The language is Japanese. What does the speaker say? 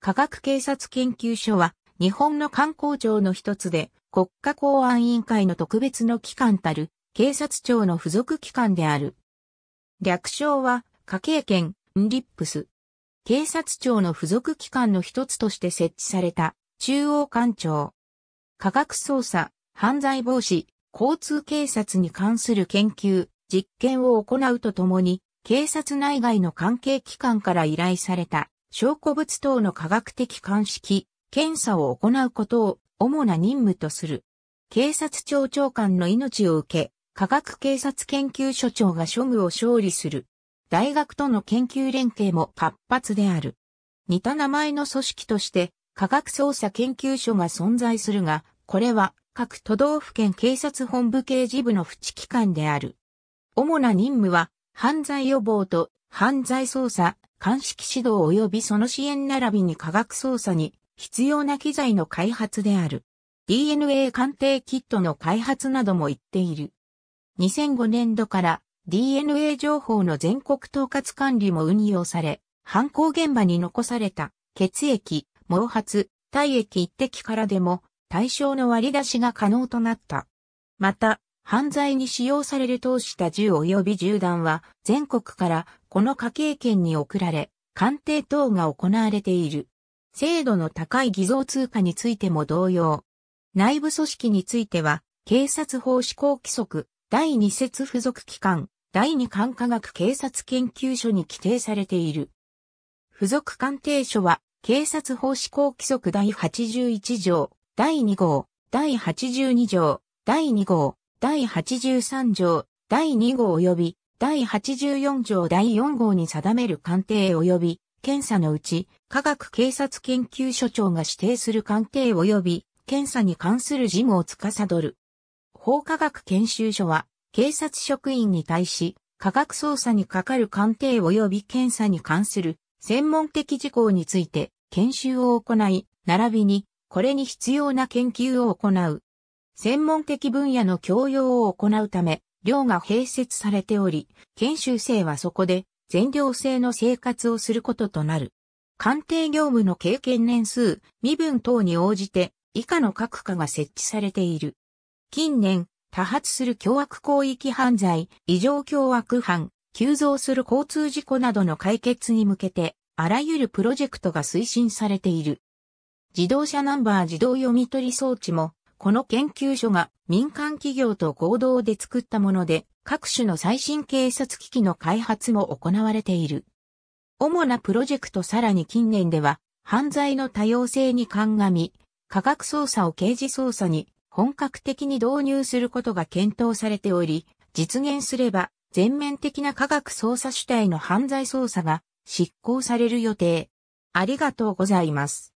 科学警察研究所は、日本の観光庁の一つで、国家公安委員会の特別の機関たる、警察庁の付属機関である。略称は、科警研、ンリップス。警察庁の付属機関の一つとして設置された、中央官庁。科学捜査、犯罪防止、交通警察に関する研究、実験を行うとともに、警察内外の関係機関から依頼された証拠物等の科学的鑑識、検査を行うことを主な任務とする。警察庁長官の命を受け、科学警察研究所長が処遇を勝利する。大学との研究連携も活発である。似た名前の組織として、科学捜査研究所が存在するが、これは各都道府県警察本部刑事部の淵機関である。主な任務は、犯罪予防と犯罪捜査、鑑識指導及びその支援並びに科学捜査に必要な機材の開発である。DNA 鑑定キットの開発なども言っている。2005年度から DNA 情報の全国統括管理も運用され、犯行現場に残された血液、毛髪、体液一滴からでも対象の割り出しが可能となった。また、犯罪に使用される資した銃及び銃弾は全国からこの家計圏に送られ、鑑定等が行われている。精度の高い偽造通貨についても同様。内部組織については、警察法施行規則、第2節付属機関、第2管科学警察研究所に規定されている。付属鑑定書は、警察法施行規則第81条、第2号、第82条、第2号、第83条、第2号及び、第84条第4号に定める鑑定及び、検査のうち、科学警察研究所長が指定する鑑定及び、検査に関する事務を司る。法科学研修所は、警察職員に対し、科学捜査にかかる鑑定及び検査に関する専門的事項について研修を行い、並びにこれに必要な研究を行う。専門的分野の教養を行うため、寮が併設されており、研修生はそこで全寮制の生活をすることとなる。鑑定業務の経験年数、身分等に応じて以下の各課が設置されている。近年、多発する凶悪広域犯罪、異常凶悪犯、急増する交通事故などの解決に向けて、あらゆるプロジェクトが推進されている。自動車ナンバー自動読み取り装置もこの研究所が民間企業と合同で作ったもので、各種の最新警察機器の開発も行われている。主なプロジェクトさらに近年では、犯罪の多様性に鑑み、科学捜査を刑事捜査に本格的に導入することが検討されており、実現すれば全面的な科学捜査主体の犯罪捜査が執行される予定。ありがとうございます。